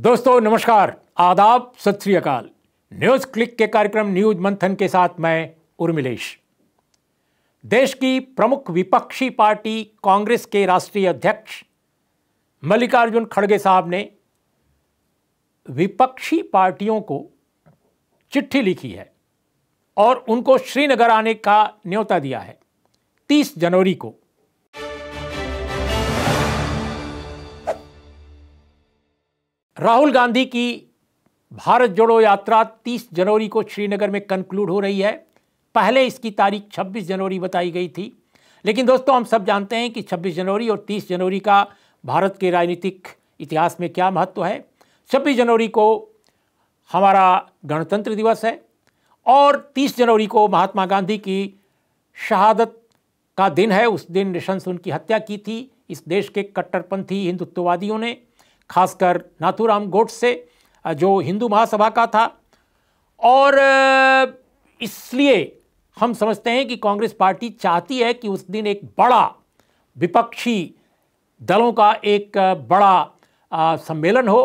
दोस्तों नमस्कार आदाब सत अकाल न्यूज क्लिक के कार्यक्रम न्यूज मंथन के साथ मैं उर्मिलेश देश की प्रमुख विपक्षी पार्टी कांग्रेस के राष्ट्रीय अध्यक्ष मल्लिकार्जुन खड़गे साहब ने विपक्षी पार्टियों को चिट्ठी लिखी है और उनको श्रीनगर आने का न्योता दिया है 30 जनवरी को राहुल गांधी की भारत जोड़ो यात्रा 30 जनवरी को श्रीनगर में कंक्लूड हो रही है पहले इसकी तारीख 26 जनवरी बताई गई थी लेकिन दोस्तों हम सब जानते हैं कि 26 जनवरी और 30 जनवरी का भारत के राजनीतिक इतिहास में क्या महत्व है 26 जनवरी को हमारा गणतंत्र दिवस है और 30 जनवरी को महात्मा गांधी की शहादत का दिन है उस दिन निशंस उनकी हत्या की थी इस देश के कट्टरपंथी हिंदुत्ववादियों ने खासकर नाथूराम गोडसे जो हिंदू महासभा का था और इसलिए हम समझते हैं कि कांग्रेस पार्टी चाहती है कि उस दिन एक बड़ा विपक्षी दलों का एक बड़ा सम्मेलन हो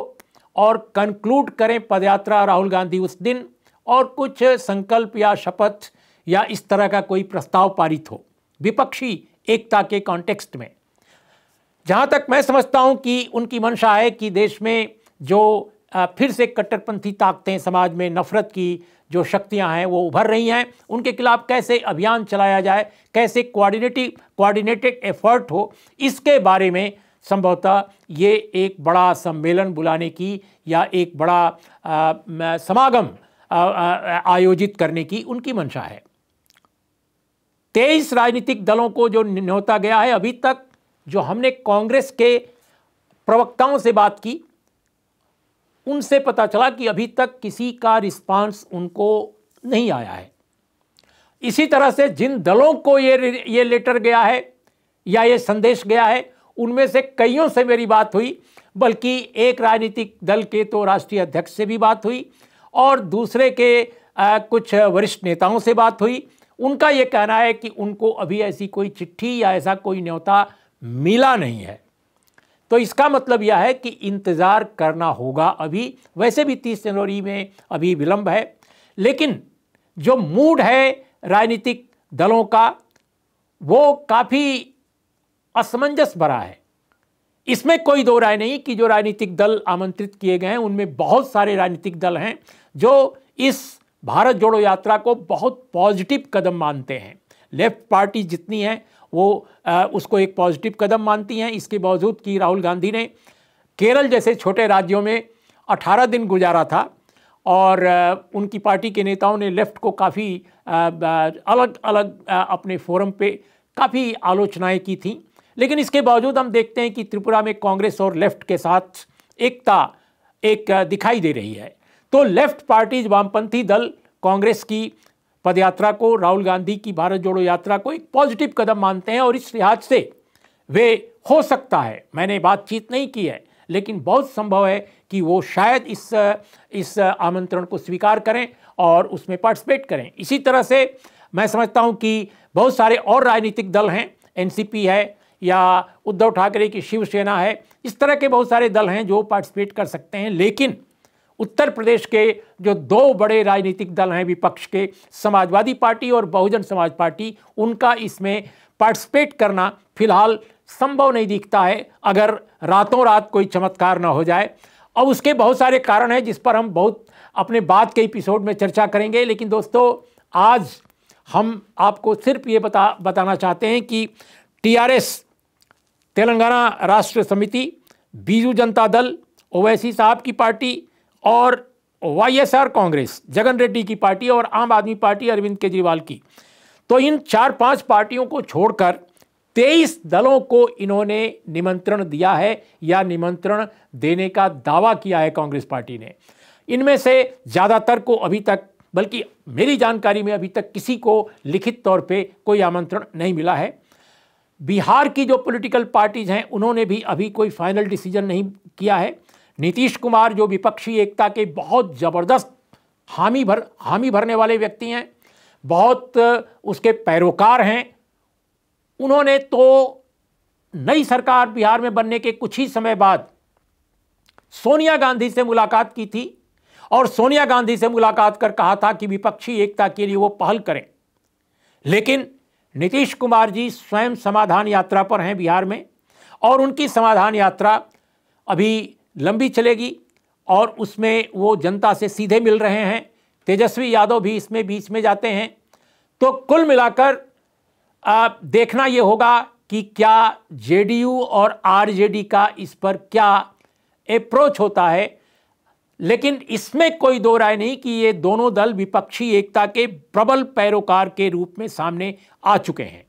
और कंक्लूड करें पदयात्रा राहुल गांधी उस दिन और कुछ संकल्प या शपथ या इस तरह का कोई प्रस्ताव पारित हो विपक्षी एकता के कॉन्टेक्स्ट में जहाँ तक मैं समझता हूँ कि उनकी मंशा है कि देश में जो फिर से कट्टरपंथी ताकतें समाज में नफरत की जो शक्तियां हैं वो उभर रही हैं उनके खिलाफ कैसे अभियान चलाया जाए कैसे कोऑर्डिनेटिव कोऑर्डिनेटेड एफर्ट हो इसके बारे में संभवतः ये एक बड़ा सम्मेलन बुलाने की या एक बड़ा आ, समागम आ, आ, आयोजित करने की उनकी मंशा है तेईस राजनीतिक दलों को जो न्योता गया है अभी तक जो हमने कांग्रेस के प्रवक्ताओं से बात की उनसे पता चला कि अभी तक किसी का रिस्पांस उनको नहीं आया है इसी तरह से जिन दलों को ये ये लेटर गया है या ये संदेश गया है उनमें से कईयों से मेरी बात हुई बल्कि एक राजनीतिक दल के तो राष्ट्रीय अध्यक्ष से भी बात हुई और दूसरे के आ, कुछ वरिष्ठ नेताओं से बात हुई उनका ये कहना है कि उनको अभी ऐसी कोई चिट्ठी या ऐसा कोई न्योता मिला नहीं है तो इसका मतलब यह है कि इंतज़ार करना होगा अभी वैसे भी तीस जनवरी में अभी विलंब है लेकिन जो मूड है राजनीतिक दलों का वो काफ़ी असमंजस भरा है इसमें कोई दो राय नहीं कि जो राजनीतिक दल आमंत्रित किए गए हैं उनमें बहुत सारे राजनीतिक दल हैं जो इस भारत जोड़ो यात्रा को बहुत पॉजिटिव कदम मानते हैं लेफ्ट पार्टी जितनी है वो आ, उसको एक पॉजिटिव कदम मानती हैं इसके बावजूद कि राहुल गांधी ने केरल जैसे छोटे राज्यों में 18 दिन गुजारा था और आ, उनकी पार्टी के नेताओं ने लेफ्ट को काफ़ी अलग अलग आ, अपने फोरम पे काफ़ी आलोचनाएं की थी लेकिन इसके बावजूद हम देखते हैं कि त्रिपुरा में कांग्रेस और लेफ्ट के साथ एकता एक दिखाई दे रही है तो लेफ्ट पार्टीज वामपंथी दल कांग्रेस की पदयात्रा को राहुल गांधी की भारत जोड़ो यात्रा को एक पॉजिटिव कदम मानते हैं और इस लिहाज से वे हो सकता है मैंने बातचीत नहीं की है लेकिन बहुत संभव है कि वो शायद इस इस आमंत्रण को स्वीकार करें और उसमें पार्टिसिपेट करें इसी तरह से मैं समझता हूं कि बहुत सारे और राजनीतिक दल हैं एनसीपी है या उद्धव ठाकरे की शिवसेना है इस तरह के बहुत सारे दल हैं जो पार्टिसिपेट कर सकते हैं लेकिन उत्तर प्रदेश के जो दो बड़े राजनीतिक दल हैं विपक्ष के समाजवादी पार्टी और बहुजन समाज पार्टी उनका इसमें पार्टिसिपेट करना फिलहाल संभव नहीं दिखता है अगर रातों रात कोई चमत्कार ना हो जाए अब उसके बहुत सारे कारण हैं जिस पर हम बहुत अपने बाद के एपिसोड में चर्चा करेंगे लेकिन दोस्तों आज हम आपको सिर्फ ये बता बताना चाहते हैं कि टीआरएस तेलंगाना राष्ट्र समिति बीजू जनता दल ओवैसी साहब की पार्टी और वाईएसआर कांग्रेस जगन रेड्डी की पार्टी और आम आदमी पार्टी अरविंद केजरीवाल की तो इन चार पांच पार्टियों को छोड़कर तेईस दलों को इन्होंने निमंत्रण दिया है या निमंत्रण देने का दावा किया है कांग्रेस पार्टी ने इनमें से ज़्यादातर को अभी तक बल्कि मेरी जानकारी में अभी तक किसी को लिखित तौर पे कोई आमंत्रण नहीं मिला है बिहार की जो पॉलिटिकल पार्टीज हैं उन्होंने भी अभी कोई फाइनल डिसीजन नहीं किया है नीतीश कुमार जो विपक्षी एकता के बहुत ज़बरदस्त हामी भर हामी भरने वाले व्यक्ति हैं बहुत उसके पैरोकार हैं उन्होंने तो नई सरकार बिहार में बनने के कुछ ही समय बाद सोनिया गांधी से मुलाकात की थी और सोनिया गांधी से मुलाकात कर कहा था कि विपक्षी एकता के लिए वो पहल करें लेकिन नीतीश कुमार जी स्वयं समाधान यात्रा पर हैं बिहार में और उनकी समाधान यात्रा अभी लंबी चलेगी और उसमें वो जनता से सीधे मिल रहे हैं तेजस्वी यादव भी इसमें बीच में जाते हैं तो कुल मिलाकर देखना ये होगा कि क्या जेडीयू और आरजेडी का इस पर क्या अप्रोच होता है लेकिन इसमें कोई दो राय नहीं कि ये दोनों दल विपक्षी एकता के प्रबल पैरोकार के रूप में सामने आ चुके हैं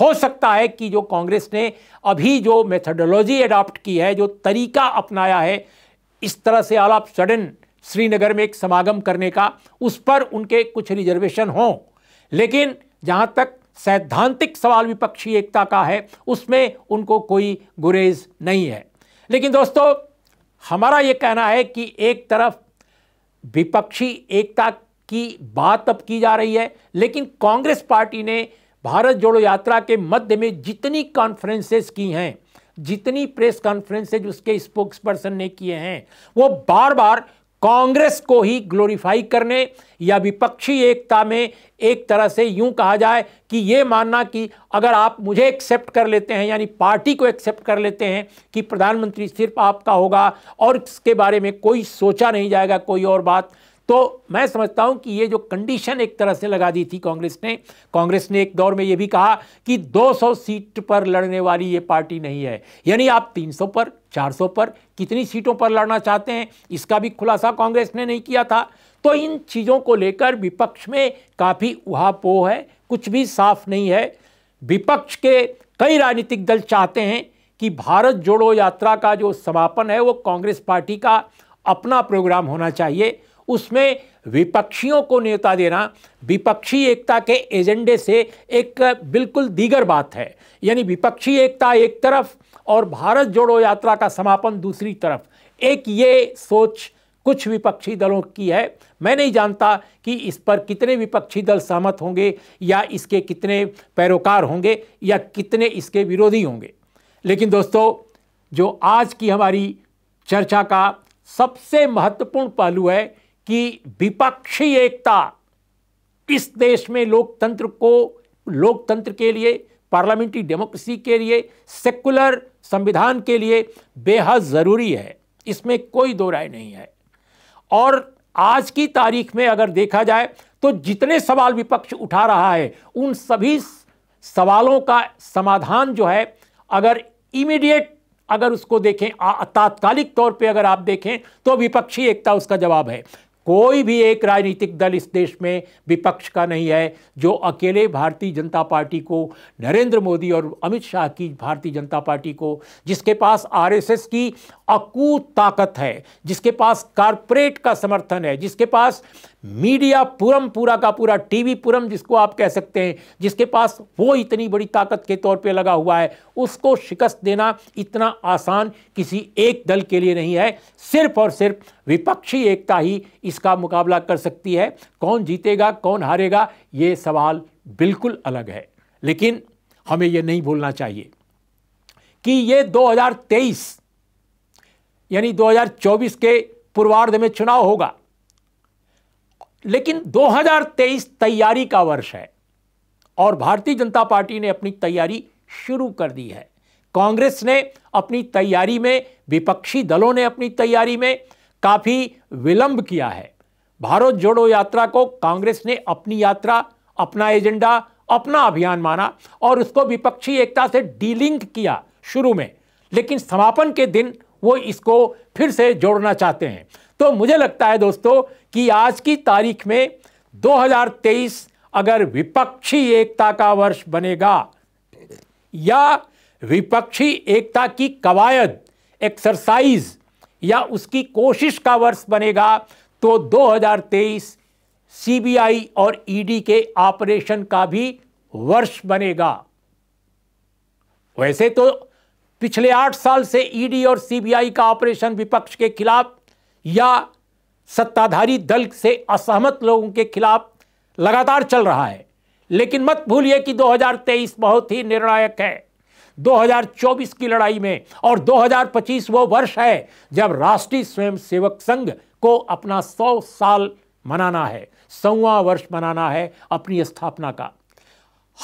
हो सकता है कि जो कांग्रेस ने अभी जो मेथडोलॉजी अडॉप्ट की है जो तरीका अपनाया है इस तरह से आल ऑफ सडन श्रीनगर में एक समागम करने का उस पर उनके कुछ रिजर्वेशन हों लेकिन जहां तक सैद्धांतिक सवाल विपक्षी एकता का है उसमें उनको कोई गुरेज नहीं है लेकिन दोस्तों हमारा ये कहना है कि एक तरफ विपक्षी एकता की बात अब की जा रही है लेकिन कांग्रेस पार्टी ने भारत जोड़ो यात्रा के मध्य में जितनी कॉन्फ्रेंसेस की हैं जितनी प्रेस कॉन्फ्रेंसेज उसके स्पोक्स पर्सन ने किए हैं वो बार बार कांग्रेस को ही ग्लोरीफाई करने या विपक्षी एकता में एक तरह से यूं कहा जाए कि ये मानना कि अगर आप मुझे एक्सेप्ट कर लेते हैं यानी पार्टी को एक्सेप्ट कर लेते हैं कि प्रधानमंत्री सिर्फ आपका होगा और इसके बारे में कोई सोचा नहीं जाएगा कोई और बात तो मैं समझता हूं कि ये जो कंडीशन एक तरह से लगा दी थी कांग्रेस ने कांग्रेस ने एक दौर में ये भी कहा कि 200 सीट पर लड़ने वाली ये पार्टी नहीं है यानी आप 300 पर 400 पर कितनी सीटों पर लड़ना चाहते हैं इसका भी खुलासा कांग्रेस ने नहीं किया था तो इन चीज़ों को लेकर विपक्ष में काफ़ी उहापोह है कुछ भी साफ नहीं है विपक्ष के कई राजनीतिक दल चाहते हैं कि भारत जोड़ो यात्रा का जो समापन है वो कांग्रेस पार्टी का अपना प्रोग्राम होना चाहिए उसमें विपक्षियों को न्यौता देना विपक्षी एकता के एजेंडे से एक बिल्कुल दीगर बात है यानी विपक्षी एकता एक तरफ और भारत जोड़ो यात्रा का समापन दूसरी तरफ एक ये सोच कुछ विपक्षी दलों की है मैं नहीं जानता कि इस पर कितने विपक्षी दल सहमत होंगे या इसके कितने पैरोकार होंगे या कितने इसके विरोधी होंगे लेकिन दोस्तों जो आज की हमारी चर्चा का सबसे महत्वपूर्ण पहलू है कि विपक्षी एकता इस देश में लोकतंत्र को लोकतंत्र के लिए पार्लियामेंट्री डेमोक्रेसी के लिए सेकुलर संविधान के लिए बेहद ज़रूरी है इसमें कोई दो राय नहीं है और आज की तारीख में अगर देखा जाए तो जितने सवाल विपक्ष उठा रहा है उन सभी सवालों का समाधान जो है अगर इमीडिएट अगर उसको देखें तात्कालिक तौर पे अगर आप देखें तो विपक्षी एकता उसका जवाब है कोई भी एक राजनीतिक दल इस देश में विपक्ष का नहीं है जो अकेले भारतीय जनता पार्टी को नरेंद्र मोदी और अमित शाह की भारतीय जनता पार्टी को जिसके पास आरएसएस की अकूत ताकत है जिसके पास कारपोरेट का समर्थन है जिसके पास मीडिया पूरम पूरा का पूरा टीवी पूरम जिसको आप कह सकते हैं जिसके पास वो इतनी बड़ी ताकत के तौर पे लगा हुआ है उसको शिकस्त देना इतना आसान किसी एक दल के लिए नहीं है सिर्फ और सिर्फ विपक्षी एकता ही इसका मुकाबला कर सकती है कौन जीतेगा कौन हारेगा ये सवाल बिल्कुल अलग है लेकिन हमें यह नहीं भूलना चाहिए कि ये 2023 यानी 2024 के पूर्वार्ध में चुनाव होगा लेकिन 2023 तैयारी का वर्ष है और भारतीय जनता पार्टी ने अपनी तैयारी शुरू कर दी है कांग्रेस ने अपनी तैयारी में विपक्षी दलों ने अपनी तैयारी में काफ़ी विलंब किया है भारत जोड़ो यात्रा को कांग्रेस ने अपनी यात्रा अपना एजेंडा अपना अभियान माना और उसको विपक्षी एकता से डीलिंक किया शुरू में लेकिन समापन के दिन वो इसको फिर से जोड़ना चाहते हैं तो मुझे लगता है दोस्तों कि आज की तारीख में 2023 अगर विपक्षी एकता का वर्ष बनेगा या विपक्षी एकता की कवायद एक्सरसाइज या उसकी कोशिश का वर्ष बनेगा तो 2023 सीबीआई और ईडी e के ऑपरेशन का भी वर्ष बनेगा वैसे तो पिछले आठ साल से ईडी e और सीबीआई का ऑपरेशन विपक्ष के खिलाफ या सत्ताधारी दल से असहमत लोगों के खिलाफ लगातार चल रहा है लेकिन मत भूलिए कि 2023 बहुत ही निर्णायक है 2024 की लड़ाई में और 2025 वो वर्ष है जब राष्ट्रीय स्वयंसेवक संघ को अपना 100 साल मनाना है सौवा वर्ष मनाना है अपनी स्थापना का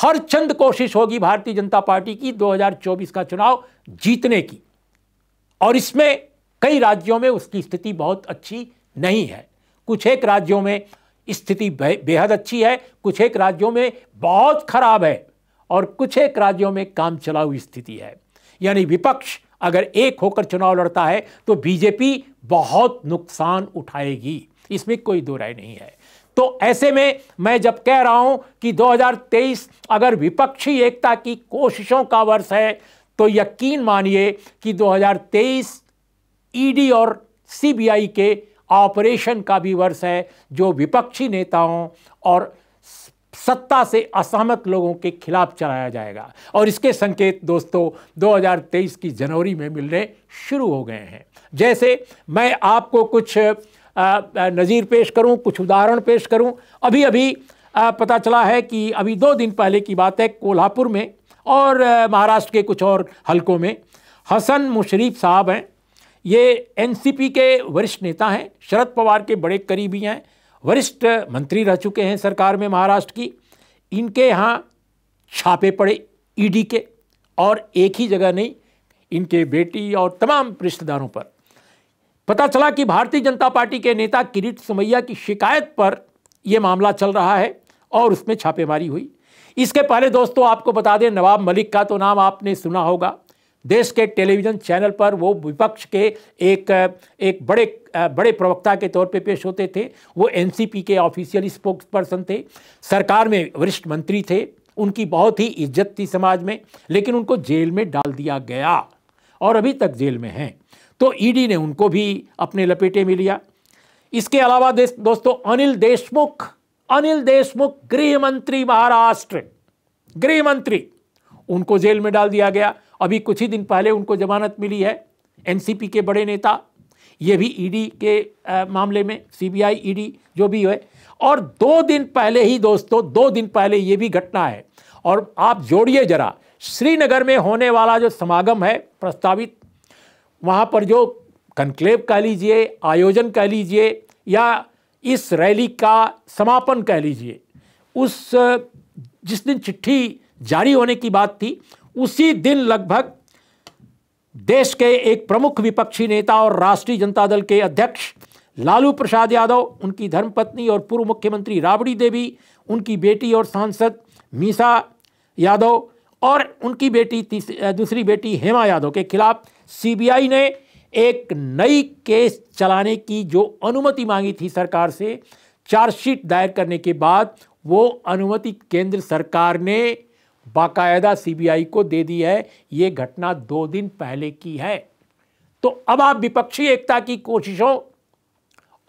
हर चंद कोशिश होगी भारतीय जनता पार्टी की 2024 का चुनाव जीतने की और इसमें कई राज्यों में उसकी स्थिति बहुत अच्छी नहीं है कुछ एक राज्यों में स्थिति बेहद अच्छी है कुछ एक राज्यों में बहुत खराब है और कुछ एक राज्यों में काम चलाऊ स्थिति है यानी विपक्ष अगर एक होकर चुनाव लड़ता है तो बीजेपी बहुत नुकसान उठाएगी इसमें कोई दो राय नहीं है तो ऐसे में मैं जब कह रहा हूं कि 2023 अगर विपक्षी एकता की कोशिशों का वर्ष है तो यकीन मानिए कि 2023 ईडी और सीबीआई के ऑपरेशन का भी वर्ष है जो विपक्षी नेताओं और सत्ता से असहमत लोगों के खिलाफ चलाया जाएगा और इसके संकेत दोस्तों 2023 की जनवरी में मिलने शुरू हो गए हैं जैसे मैं आपको कुछ नज़ीर पेश करूं कुछ उदाहरण पेश करूं अभी अभी पता चला है कि अभी दो दिन पहले की बात है कोल्हापुर में और महाराष्ट्र के कुछ और हलकों में हसन मुशरीफ साहब हैं ये एनसीपी के वरिष्ठ नेता हैं शरद पवार के बड़े करीबी हैं वरिष्ठ मंत्री रह चुके हैं सरकार में महाराष्ट्र की इनके यहाँ छापे पड़े ईडी के और एक ही जगह नहीं इनके बेटी और तमाम रिश्तेदारों पर पता चला कि भारतीय जनता पार्टी के नेता किरीट सुमैया की शिकायत पर यह मामला चल रहा है और उसमें छापेमारी हुई इसके पहले दोस्तों आपको बता दें नवाब मलिक का तो नाम आपने सुना होगा देश के टेलीविज़न चैनल पर वो विपक्ष के एक एक बड़े बड़े प्रवक्ता के तौर पे पेश होते थे वो एनसीपी के ऑफिशियल स्पोक्स पर्सन थे सरकार में वरिष्ठ मंत्री थे उनकी बहुत ही इज्जत थी समाज में लेकिन उनको जेल में डाल दिया गया और अभी तक जेल में हैं तो ईडी ने उनको भी अपने लपेटे में लिया इसके अलावा दोस्तों अनिल देशमुख अनिल देशमुख गृह मंत्री महाराष्ट्र गृह मंत्री उनको जेल में डाल दिया गया अभी कुछ ही दिन पहले उनको जमानत मिली है एनसीपी के बड़े नेता ये भी ईडी के आ, मामले में सीबीआई ईडी जो भी है और दो दिन पहले ही दोस्तों दो दिन पहले ये भी घटना है और आप जोड़िए जरा श्रीनगर में होने वाला जो समागम है प्रस्तावित वहाँ पर जो कंक्लेव कह लीजिए आयोजन कह लीजिए या इस रैली का समापन कह लीजिए उस जिस दिन चिट्ठी जारी होने की बात थी उसी दिन लगभग देश के एक प्रमुख विपक्षी नेता और राष्ट्रीय जनता दल के अध्यक्ष लालू प्रसाद यादव उनकी धर्मपत्नी और पूर्व मुख्यमंत्री राबड़ी देवी उनकी बेटी और सांसद मीसा यादव और उनकी बेटी दूसरी बेटी हेमा यादव के खिलाफ सीबीआई ने एक नई केस चलाने की जो अनुमति मांगी थी सरकार से चार्जशीट दायर करने के बाद वो अनुमति केंद्र सरकार ने बाकायदा सीबीआई को दे दी है ये घटना दो दिन पहले की है तो अब आप विपक्षी एकता की कोशिशों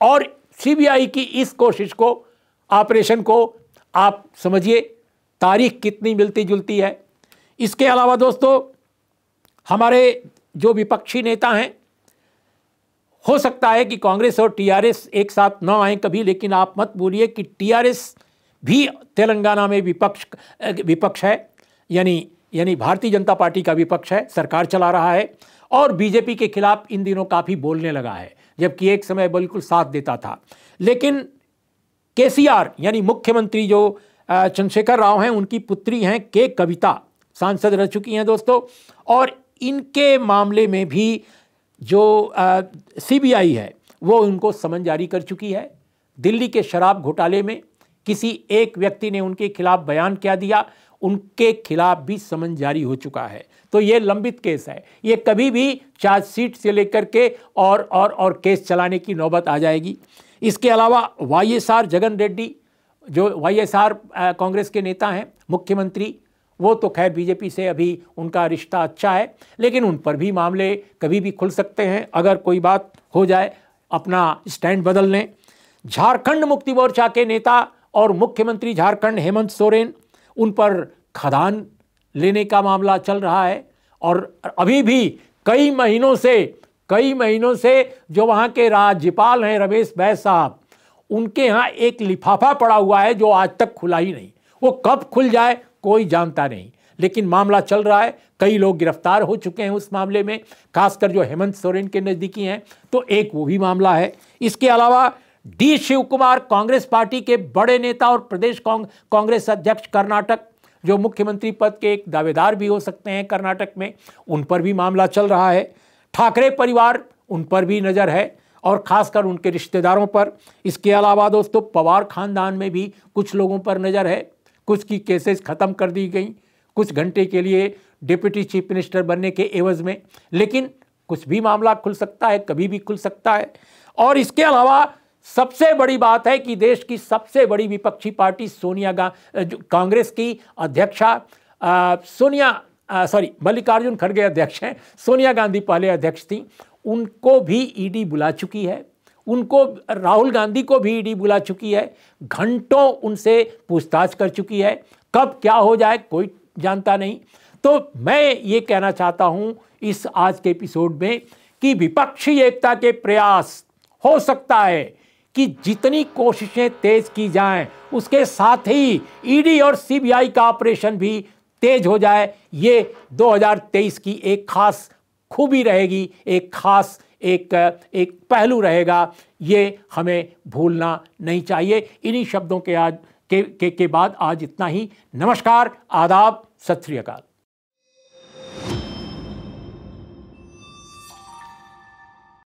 और सीबीआई की इस कोशिश को ऑपरेशन को आप समझिए तारीख कितनी मिलती जुलती है इसके अलावा दोस्तों हमारे जो विपक्षी नेता हैं हो सकता है कि कांग्रेस और टीआरएस एक साथ ना आए कभी लेकिन आप मत बोलिए कि टीआरएस भी तेलंगाना में विपक्ष विपक्ष है यानी यानी भारतीय जनता पार्टी का विपक्ष है सरकार चला रहा है और बीजेपी के खिलाफ इन दिनों काफ़ी बोलने लगा है जबकि एक समय बिल्कुल साथ देता था लेकिन के यानी मुख्यमंत्री जो चंद्रशेखर राव हैं उनकी पुत्री हैं के कविता सांसद रह चुकी हैं दोस्तों और इनके मामले में भी जो सीबीआई है वो उनको समन जारी कर चुकी है दिल्ली के शराब घोटाले में किसी एक व्यक्ति ने उनके खिलाफ बयान क्या दिया उनके खिलाफ भी समन जारी हो चुका है तो ये लंबित केस है ये कभी भी चार्जशीट से लेकर के और और और केस चलाने की नौबत आ जाएगी इसके अलावा वाईएसआर जगन रेड्डी जो वाईएसआर कांग्रेस के नेता हैं मुख्यमंत्री वो तो खैर बीजेपी से अभी उनका रिश्ता अच्छा है लेकिन उन पर भी मामले कभी भी खुल सकते हैं अगर कोई बात हो जाए अपना स्टैंड बदल लें झारखंड मुक्ति मोर्चा के नेता और मुख्यमंत्री झारखंड हेमंत सोरेन उन पर खदान लेने का मामला चल रहा है और अभी भी कई महीनों से कई महीनों से जो वहाँ के राज्यपाल हैं रमेश बैस साहब उनके यहाँ एक लिफाफा पड़ा हुआ है जो आज तक खुला ही नहीं वो कब खुल जाए कोई जानता नहीं लेकिन मामला चल रहा है कई लोग गिरफ्तार हो चुके हैं उस मामले में खासकर जो हेमंत सोरेन के नज़दीकी हैं तो एक वो भी मामला है इसके अलावा डी शिव कुमार कांग्रेस पार्टी के बड़े नेता और प्रदेश कांग्रेस अध्यक्ष कर्नाटक जो मुख्यमंत्री पद के एक दावेदार भी हो सकते हैं कर्नाटक में उन पर भी मामला चल रहा है ठाकरे परिवार उन पर भी नज़र है और ख़ासकर उनके रिश्तेदारों पर इसके अलावा दोस्तों पवार खानदान में भी कुछ लोगों पर नज़र है कुछ की केसेस ख़त्म कर दी गई कुछ घंटे के लिए डिप्टी चीफ मिनिस्टर बनने के एवज में लेकिन कुछ भी मामला खुल सकता है कभी भी खुल सकता है और इसके अलावा सबसे बड़ी बात है कि देश की सबसे बड़ी विपक्षी पार्टी सोनिया गांधी कांग्रेस की अध्यक्षा सोनिया सॉरी मल्लिकार्जुन खड़गे अध्यक्ष हैं सोनिया गांधी पहले अध्यक्ष थी उनको भी ईडी बुला चुकी है उनको राहुल गांधी को भी ईडी बुला चुकी है घंटों उनसे पूछताछ कर चुकी है कब क्या हो जाए कोई जानता नहीं तो मैं ये कहना चाहता हूँ इस आज के एपिसोड में कि विपक्षी एकता के प्रयास हो सकता है कि जितनी कोशिशें तेज की जाएं उसके साथ ही ईडी और सीबीआई का ऑपरेशन भी तेज हो जाए ये 2023 की एक खास खूबी रहेगी एक खास एक एक पहलू रहेगा ये हमें भूलना नहीं चाहिए इन्हीं शब्दों के आज के के, के बाद आज इतना ही नमस्कार आदाब सत श्रीकाल